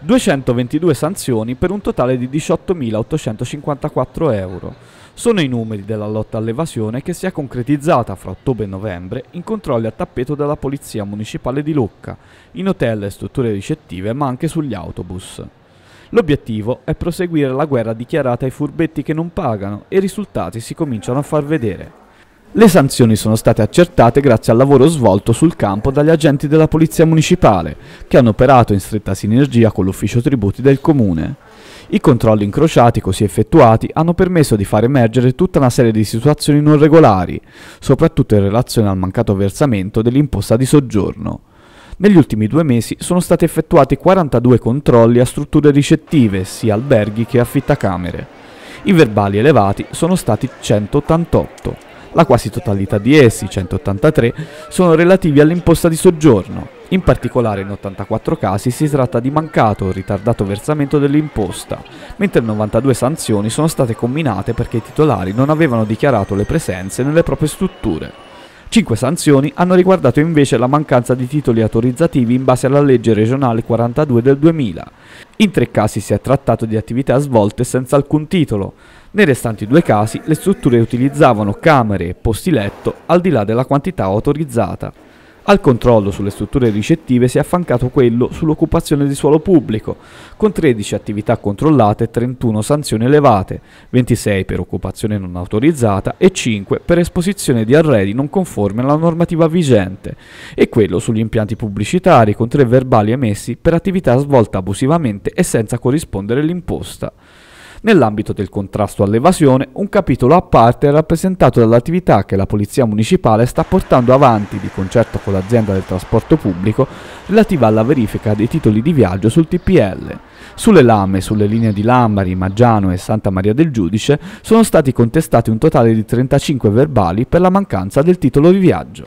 222 sanzioni per un totale di 18.854 euro. Sono i numeri della lotta all'evasione che si è concretizzata fra ottobre e novembre in controlli a tappeto della Polizia Municipale di Lucca, in hotel e strutture ricettive ma anche sugli autobus. L'obiettivo è proseguire la guerra dichiarata ai furbetti che non pagano e i risultati si cominciano a far vedere. Le sanzioni sono state accertate grazie al lavoro svolto sul campo dagli agenti della Polizia Municipale, che hanno operato in stretta sinergia con l'Ufficio Tributi del Comune. I controlli incrociati così effettuati hanno permesso di far emergere tutta una serie di situazioni non regolari, soprattutto in relazione al mancato versamento dell'imposta di soggiorno. Negli ultimi due mesi sono stati effettuati 42 controlli a strutture ricettive, sia alberghi che affittacamere. I verbali elevati sono stati 188 la quasi totalità di essi, 183, sono relativi all'imposta di soggiorno. In particolare in 84 casi si tratta di mancato o ritardato versamento dell'imposta, mentre 92 sanzioni sono state comminate perché i titolari non avevano dichiarato le presenze nelle proprie strutture. Cinque sanzioni hanno riguardato invece la mancanza di titoli autorizzativi in base alla legge regionale 42 del 2000. In tre casi si è trattato di attività svolte senza alcun titolo. Nei restanti due casi le strutture utilizzavano camere e posti letto al di là della quantità autorizzata. Al controllo sulle strutture ricettive si è affiancato quello sull'occupazione di suolo pubblico, con 13 attività controllate e 31 sanzioni elevate, 26 per occupazione non autorizzata e 5 per esposizione di arredi non conformi alla normativa vigente, e quello sugli impianti pubblicitari con 3 verbali emessi per attività svolta abusivamente e senza corrispondere l'imposta. Nell'ambito del contrasto all'evasione, un capitolo a parte è rappresentato dall'attività che la Polizia Municipale sta portando avanti di concerto con l'azienda del trasporto pubblico relativa alla verifica dei titoli di viaggio sul TPL. Sulle lame, sulle linee di Lambari, Maggiano e Santa Maria del Giudice sono stati contestati un totale di 35 verbali per la mancanza del titolo di viaggio.